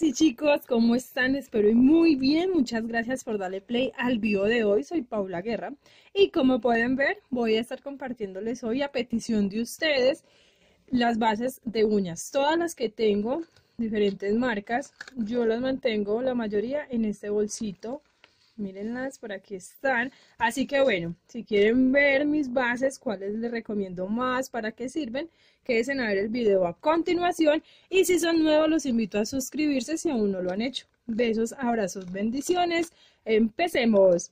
y chicos, ¿cómo están? Espero muy bien. Muchas gracias por darle play al video de hoy. Soy Paula Guerra y como pueden ver, voy a estar compartiéndoles hoy a petición de ustedes las bases de uñas. Todas las que tengo, diferentes marcas, yo las mantengo la mayoría en este bolsito Mírenlas, por aquí están. Así que bueno, si quieren ver mis bases, cuáles les recomiendo más, para qué sirven, quédense a ver el video a continuación. Y si son nuevos, los invito a suscribirse si aún no lo han hecho. Besos, abrazos, bendiciones. Empecemos.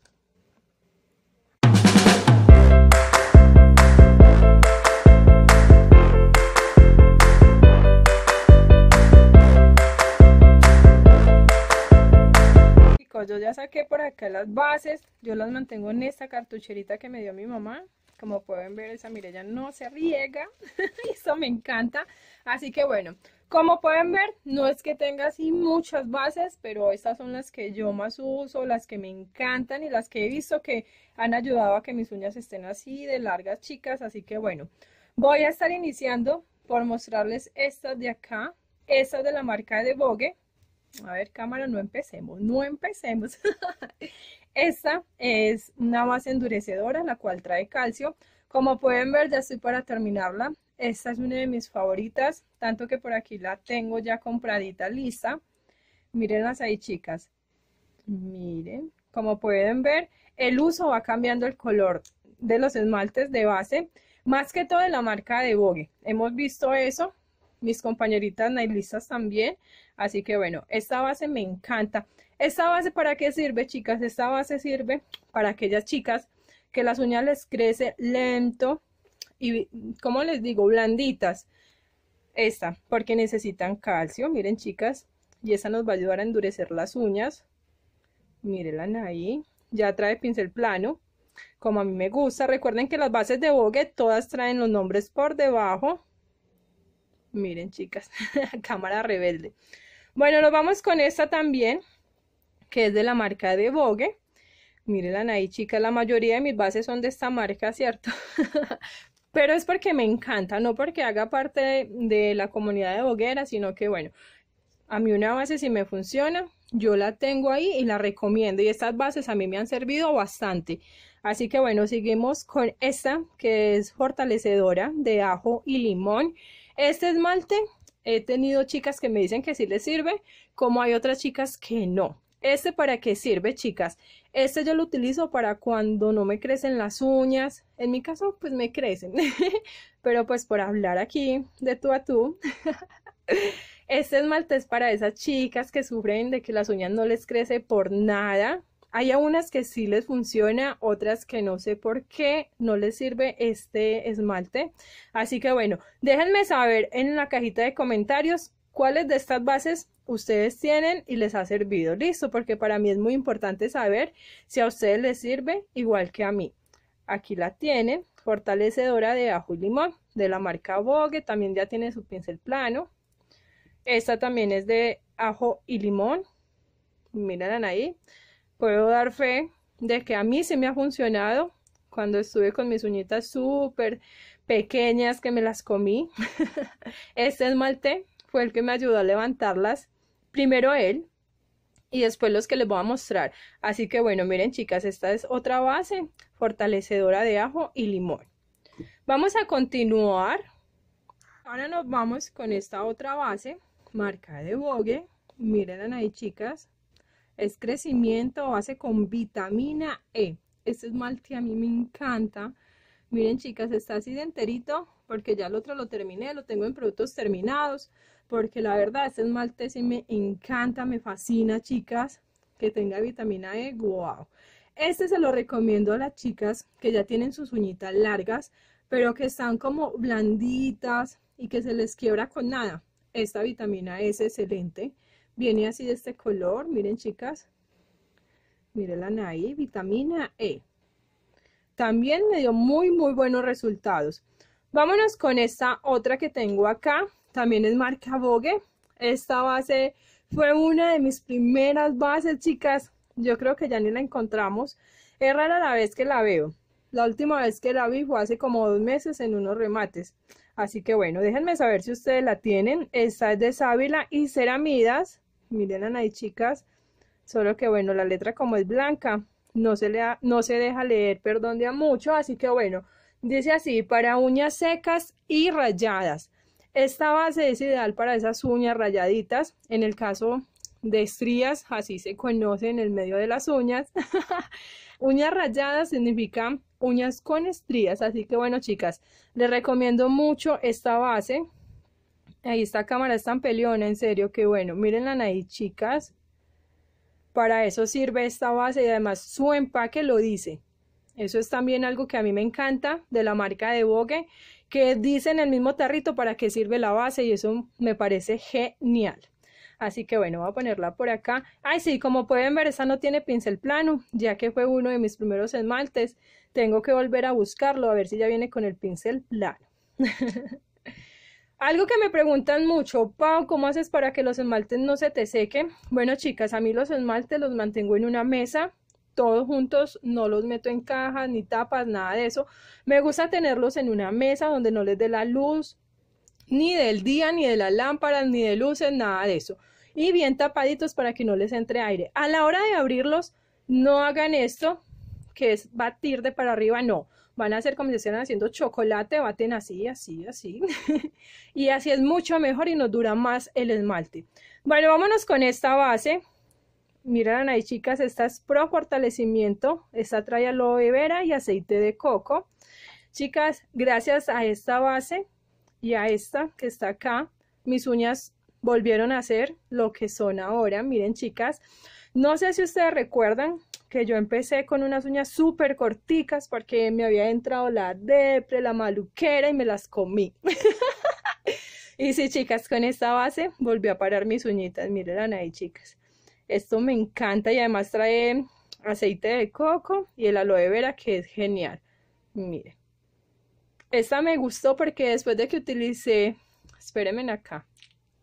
yo ya saqué por acá las bases, yo las mantengo en esta cartucherita que me dio mi mamá. Como pueden ver, esa Mirella no se riega, eso me encanta. Así que bueno, como pueden ver, no es que tenga así muchas bases, pero estas son las que yo más uso, las que me encantan y las que he visto que han ayudado a que mis uñas estén así de largas, chicas. Así que bueno, voy a estar iniciando por mostrarles estas de acá, estas de la marca de Vogue a ver, cámara, no empecemos, no empecemos. Esta es una base endurecedora, la cual trae calcio. Como pueden ver, ya estoy para terminarla. Esta es una de mis favoritas, tanto que por aquí la tengo ya compradita lista. las ahí, chicas. Miren, como pueden ver, el uso va cambiando el color de los esmaltes de base, más que todo de la marca de Vogue. Hemos visto eso mis compañeritas nailistas también. Así que bueno, esta base me encanta. ¿Esta base para qué sirve, chicas? Esta base sirve para aquellas chicas que las uñas les crece lento y, como les digo, blanditas. Esta, porque necesitan calcio, miren chicas, y esta nos va a ayudar a endurecer las uñas. Mírenla ahí, ya trae pincel plano, como a mí me gusta. Recuerden que las bases de Vogue todas traen los nombres por debajo, Miren, chicas, cámara rebelde. Bueno, nos vamos con esta también, que es de la marca de Vogue. Miren ahí, chicas, la mayoría de mis bases son de esta marca, ¿cierto? Pero es porque me encanta, no porque haga parte de, la comunidad de vogueras, sino que, bueno, a mí una base si me funciona, yo la tengo ahí y la recomiendo. Y estas bases a mí me han servido bastante. Así que bueno, seguimos con esta que es fortalecedora de ajo y limón. Este esmalte, he tenido chicas que me dicen que sí les sirve, como hay otras chicas que no. Este para qué sirve, chicas? Este yo lo utilizo para cuando no me crecen las uñas. En mi caso, pues me crecen. Pero pues por hablar aquí de tú a tú. este esmalte es para esas chicas que sufren de que las uñas no les crece por nada hay unas que sí les funciona, otras que no sé por qué no les sirve este esmalte. Así que bueno, déjenme saber en la cajita de comentarios cuáles de estas bases ustedes tienen y les ha servido. Listo, porque para mí es muy importante saber si a ustedes les sirve igual que a mí. Aquí la tienen, fortalecedora de ajo y limón, de la marca Vogue, también ya tiene su pincel plano. Esta también es de ajo y limón, mírenla ahí puedo dar fe de que a mí se me ha funcionado cuando estuve con mis uñitas súper pequeñas que me las comí. este esmalte fue el que me ayudó a levantarlas. Primero él y después los que les voy a mostrar. Así que bueno, miren chicas, esta es otra base fortalecedora de ajo y limón. Vamos a continuar. Ahora nos vamos con esta otra base, marca de Vogue. Miren ahí chicas es crecimiento base con vitamina E. Este esmalte a mí me encanta. Miren chicas, está así de enterito porque ya el otro lo terminé, lo tengo en productos terminados. Porque la verdad, este esmalte sí me encanta, me fascina chicas, que tenga vitamina E, guau. Este se lo recomiendo a las chicas que ya tienen sus uñitas largas, pero que están como blanditas y que se les quiebra con nada. Esta vitamina E es excelente. Viene así de este color, miren chicas. la ahí, vitamina E. También me dio muy, muy buenos resultados. Vámonos con esta otra que tengo acá. También es marca Vogue. Esta base fue una de mis primeras bases, chicas. Yo creo que ya ni la encontramos. Es rara la vez que la veo. La última vez que la vi fue hace como dos meses en unos remates. Así que bueno, déjenme saber si ustedes la tienen. Esta es de sábila y ceramidas miren ahí chicas, solo que bueno, la letra como es blanca, no se, lea, no se deja leer, perdón, de a mucho, así que bueno, dice así, para uñas secas y rayadas. Esta base es ideal para esas uñas rayaditas, en el caso de estrías, así se conoce en el medio de las uñas. uñas rayadas significa uñas con estrías, así que bueno chicas, les recomiendo mucho esta base, Ahí esta cámara es tan peleona, en serio, que bueno, mírenla ahí, chicas. Para eso sirve esta base y además su empaque lo dice. Eso es también algo que a mí me encanta de la marca de Vogue, que dice en el mismo tarrito para qué sirve la base y eso me parece genial. Así que bueno, voy a ponerla por acá. Ay, sí, como pueden ver, esta no tiene pincel plano, ya que fue uno de mis primeros esmaltes. Tengo que volver a buscarlo a ver si ya viene con el pincel plano. Algo que me preguntan mucho, Pau, ¿cómo haces para que los esmaltes no se te sequen? Bueno, chicas, a mí los esmaltes los mantengo en una mesa, todos juntos, no los meto en cajas ni tapas, nada de eso. Me gusta tenerlos en una mesa donde no les dé la luz, ni del día, ni de las lámparas, ni de luces, nada de eso. Y bien tapaditos para que no les entre aire. A la hora de abrirlos, no hagan esto, que es batir de para arriba, no van a hacer como si estuvieran haciendo chocolate, baten así, así, así. y así es mucho mejor y nos dura más el esmalte. Bueno, vámonos con esta base. Miren ahí, chicas, esta es pro fortalecimiento. Esta trae aloe vera y aceite de coco. Chicas, gracias a esta base y a esta que está acá, mis uñas volvieron a ser lo que son ahora. Miren, chicas, no sé si ustedes recuerdan que yo empecé con unas uñas súper corticas porque me había entrado la depre, la maluquera y me las comí. y sí, chicas, con esta base volví a parar mis uñitas. Miren ahí, chicas. Esto me encanta y además trae aceite de coco y el aloe vera que es genial. Miren. Esta me gustó porque después de que utilicé, espérenme acá,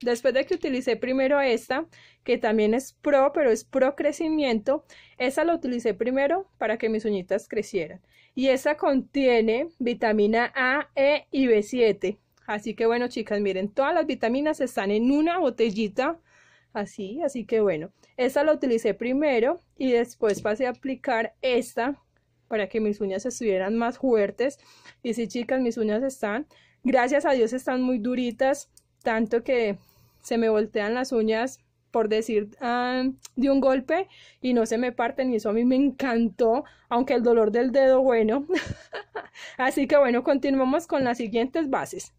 Después de que utilicé primero esta, que también es pro, pero es pro crecimiento, esa la utilicé primero para que mis uñitas crecieran. Y esa contiene vitamina A, E y B7. Así que bueno, chicas, miren, todas las vitaminas están en una botellita así, así que bueno, esta la utilicé primero y después pasé a aplicar esta para que mis uñas estuvieran más fuertes. Y sí, chicas, mis uñas están, gracias a Dios, están muy duritas, tanto que se me voltean las uñas por decir ah, de un golpe y no se me parten y eso a mí me encantó, aunque el dolor del dedo bueno. Así que bueno, continuamos con las siguientes bases.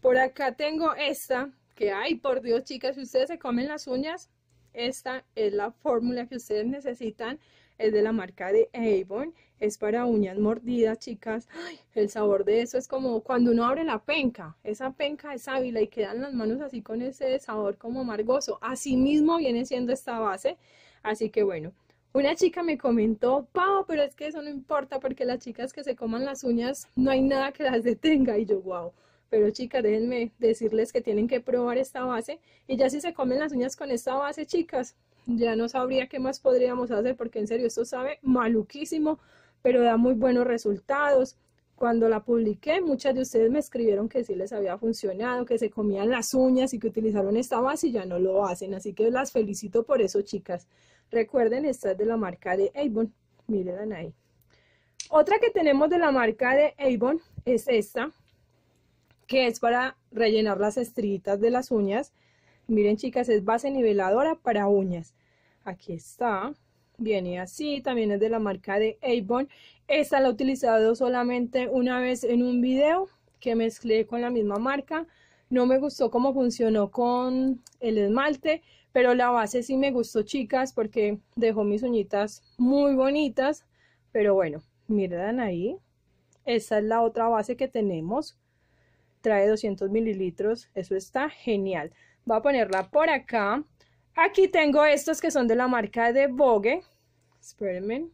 Por acá tengo esta, que hay por Dios chicas, si ustedes se comen las uñas, esta es la fórmula que ustedes necesitan es de la marca de Avon, es para uñas mordidas, chicas. el sabor de eso es como cuando uno abre la penca, esa penca es ávila y quedan las manos así con ese sabor como amargoso. Así mismo viene siendo esta base, así que bueno. Una chica me comentó, Pau, pero es que eso no importa porque las chicas que se coman las uñas no hay nada que las detenga. Y yo, wow. Pero chicas, déjenme decirles que tienen que probar esta base. Y ya si se comen las uñas con esta base, chicas, ya no sabría qué más podríamos hacer porque en serio esto sabe maluquísimo, pero da muy buenos resultados. Cuando la publiqué, muchas de ustedes me escribieron que sí les había funcionado, que se comían las uñas y que utilizaron esta base y ya no lo hacen. Así que las felicito por eso, chicas. Recuerden, esta es de la marca de Avon. Miren ahí. Otra que tenemos de la marca de Avon es esta, que es para rellenar las estrellitas de las uñas Miren chicas, es base niveladora para uñas. Aquí está. Viene así, también es de la marca de Avon. Esta la he utilizado solamente una vez en un video que mezclé con la misma marca. No me gustó cómo funcionó con el esmalte, pero la base sí me gustó, chicas, porque dejó mis uñitas muy bonitas. Pero bueno, miren ahí. Esta es la otra base que tenemos. Trae 200 mililitros. Eso está genial. Voy a ponerla por acá. Aquí tengo estos que son de la marca de Vogue. Espérenme.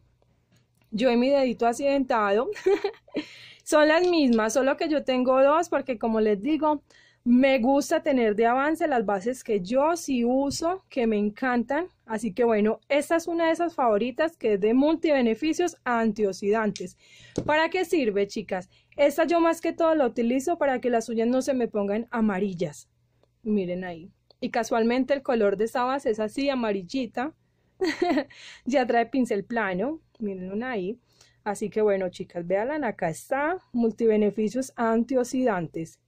Yo y mi dedito accidentado. son las mismas, solo que yo tengo dos porque como les digo, me gusta tener de avance las bases que yo sí uso, que me encantan. Así que bueno, esta es una de esas favoritas que es de multibeneficios antioxidantes. ¿Para qué sirve, chicas? Esta yo más que todo la utilizo para que las uñas no se me pongan amarillas miren ahí. Y casualmente el color de esta base es así, amarillita. ya trae pincel plano, miren una ahí. Así que bueno, chicas, vean acá está, multibeneficios antioxidantes.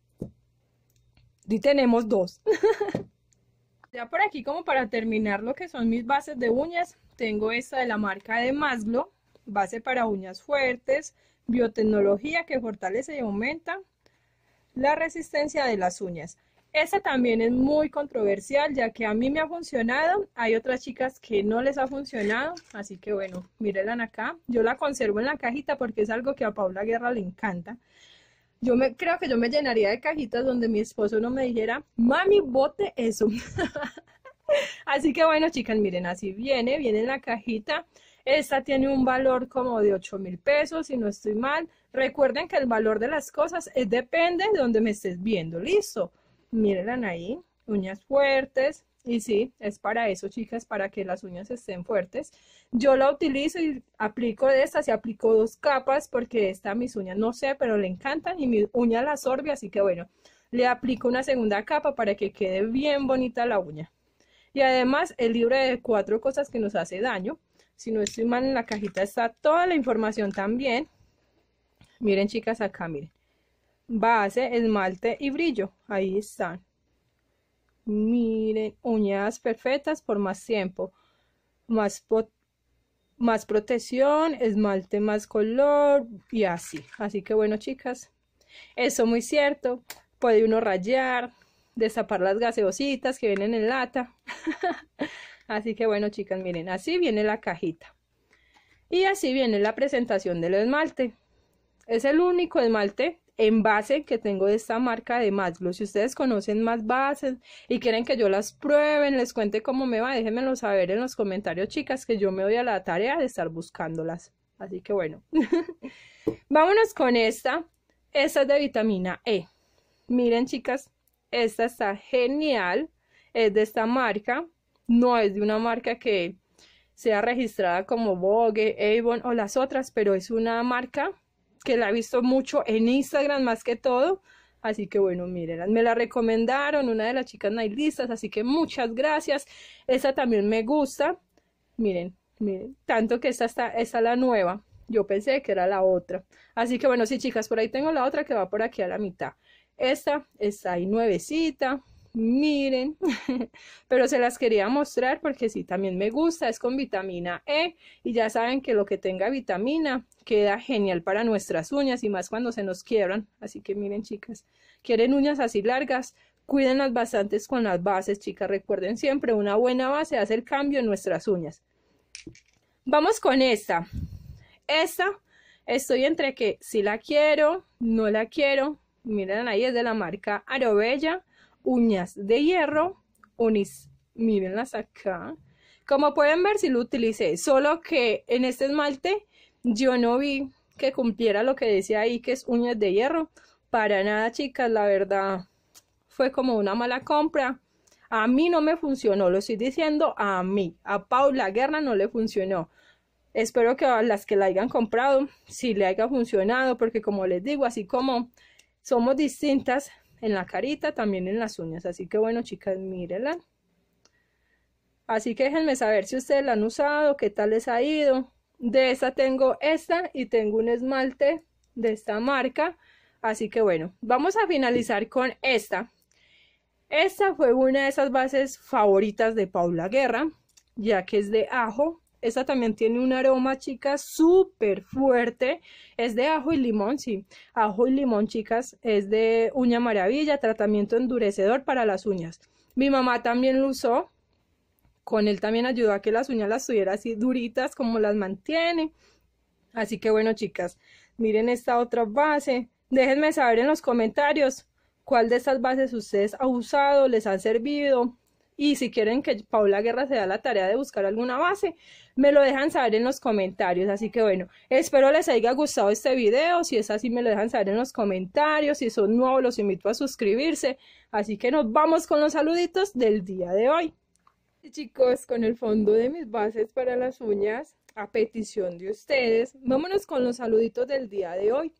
Y tenemos dos. ya por aquí, como para terminar lo que son mis bases de uñas, tengo esta de la marca de Maslow, base para uñas fuertes, biotecnología que fortalece y aumenta la resistencia de las uñas esa también es muy controversial, ya que a mí me ha funcionado, hay otras chicas que no les ha funcionado, así que bueno, mírenla acá. Yo la conservo en la cajita porque es algo que a Paula Guerra le encanta. Yo me, creo que yo me llenaría de cajitas donde mi esposo no me dijera, mami, bote eso. así que bueno, chicas, miren, así viene, viene en la cajita. Esta tiene un valor como de 8 mil pesos, si no estoy mal. Recuerden que el valor de las cosas depende de donde me estés viendo, listo. Miren ahí, uñas fuertes. Y sí, es para eso, chicas, para que las uñas estén fuertes. Yo la utilizo y aplico de estas y aplico dos capas porque esta mis uñas no sé, pero le encantan y mi uña la absorbe, así que bueno, le aplico una segunda capa para que quede bien bonita la uña. Y además el libro de cuatro cosas que nos hace daño. Si no estoy mal, en la cajita está toda la información también. Miren, chicas, acá, miren base, esmalte y brillo. Ahí están. Miren, Uñas perfectas por más tiempo, más, más protección, esmalte más color y así. Así que bueno, chicas, eso muy cierto. Puede uno rayar, destapar las gaseositas que vienen en lata. así que bueno, chicas, miren, así viene la cajita. Y así viene la presentación del esmalte. Es el único esmalte en base que tengo de esta marca de Maslow. Si ustedes conocen más bases y quieren que yo las prueben, les cuente cómo me va, déjenmelo saber en los comentarios, chicas, que yo me voy a la tarea de estar buscándolas. Así que bueno, vámonos con esta. Esta es de vitamina E. Miren, chicas, esta está genial. Es de esta marca. No es de una marca que sea registrada como Vogue, Avon o las otras, pero es una marca que la he visto mucho en Instagram más que todo. Así que bueno, miren, me la recomendaron una de las chicas nailistas, así que muchas gracias. esta también me gusta. Miren, miren, tanto que esta está, esta la nueva. Yo pensé que era la otra. Así que bueno, sí, chicas, por ahí tengo la otra que va por aquí a la mitad. Esta está ahí nuevecita, miren, pero se las quería mostrar porque sí, también me gusta, es con vitamina E y ya saben que lo que tenga vitamina queda genial para nuestras uñas y más cuando se nos quiebran, así que miren chicas, quieren uñas así largas, cuídenlas bastantes con las bases chicas, recuerden siempre, una buena base hace el cambio en nuestras uñas. Vamos con esta, esta estoy entre que si la quiero, no la quiero, miren ahí es de la marca Arobella, uñas de hierro, unis, las acá. Como pueden ver, si lo utilicé, solo que en este esmalte yo no vi que cumpliera lo que decía ahí, que es uñas de hierro. Para nada, chicas, la verdad fue como una mala compra. A mí no me funcionó, lo estoy diciendo a mí. A Paula Guerra no le funcionó. Espero que a las que la hayan comprado, si le haya funcionado, porque como les digo, así como somos distintas, en la carita, también en las uñas. Así que bueno, chicas, mírenla. Así que déjenme saber si ustedes la han usado, qué tal les ha ido. De esta tengo esta y tengo un esmalte de esta marca. Así que bueno, vamos a finalizar con esta. Esta fue una de esas bases favoritas de Paula Guerra, ya que es de ajo esta también tiene un aroma, chicas, súper fuerte. Es de ajo y limón, sí. Ajo y limón, chicas. Es de uña maravilla, tratamiento endurecedor para las uñas. Mi mamá también lo usó. Con él también ayudó a que las uñas las tuviera así duritas como las mantiene. Así que bueno, chicas, miren esta otra base. Déjenme saber en los comentarios cuál de estas bases ustedes ha usado, les ha servido, y si quieren que Paula Guerra se da la tarea de buscar alguna base, me lo dejan saber en los comentarios. Así que bueno, espero les haya gustado este video. Si es así, me lo dejan saber en los comentarios. Si son nuevos, los invito a suscribirse. Así que nos vamos con los saluditos del día de hoy. chicos, con el fondo de mis bases para las uñas, a petición de ustedes, vámonos con los saluditos del día de hoy.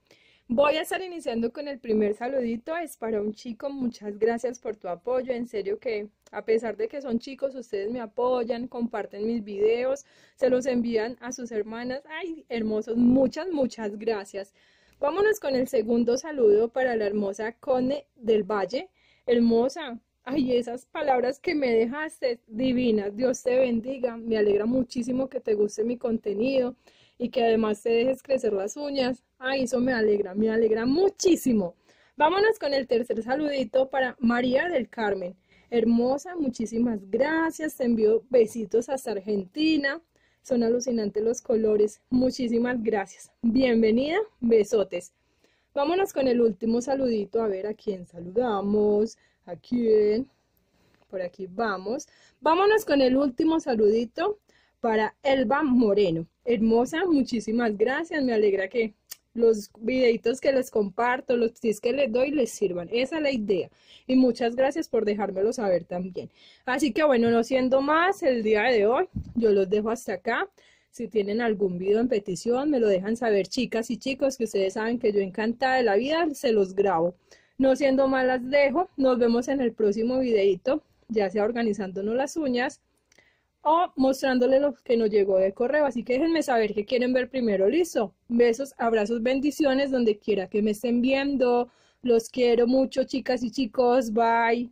Voy a estar iniciando con el primer saludito, es para un chico, muchas gracias por tu apoyo, en serio que a pesar de que son chicos, ustedes me apoyan, comparten mis videos, se los envían a sus hermanas, ay, hermosos, muchas, muchas gracias. Vámonos con el segundo saludo para la hermosa Cone del Valle, hermosa, ay, esas palabras que me dejaste divinas, Dios te bendiga, me alegra muchísimo que te guste mi contenido y que además te dejes crecer las uñas. Ay, eso me alegra, me alegra muchísimo. Vámonos con el tercer saludito para María del Carmen. Hermosa, muchísimas gracias. Te envío besitos hasta Argentina. Son alucinantes los colores. Muchísimas gracias. Bienvenida, besotes. Vámonos con el último saludito, a ver a quién saludamos, a quién. Por aquí vamos. Vámonos con el último saludito para Elba Moreno. Hermosa, muchísimas gracias. Me alegra que los videitos que les comparto, los tips que les doy les sirvan. Esa es la idea. Y muchas gracias por dejármelo saber también. Así que bueno, no siendo más, el día de hoy yo los dejo hasta acá. Si tienen algún video en petición, me lo dejan saber chicas y chicos, que ustedes saben que yo encantada de la vida, se los grabo. No siendo más, las dejo. Nos vemos en el próximo videito, ya sea organizándonos las uñas o mostrándole lo que nos llegó de correo. Así que déjenme saber qué quieren ver primero. Listo. Besos, abrazos, bendiciones donde quiera que me estén viendo. Los quiero mucho, chicas y chicos. Bye.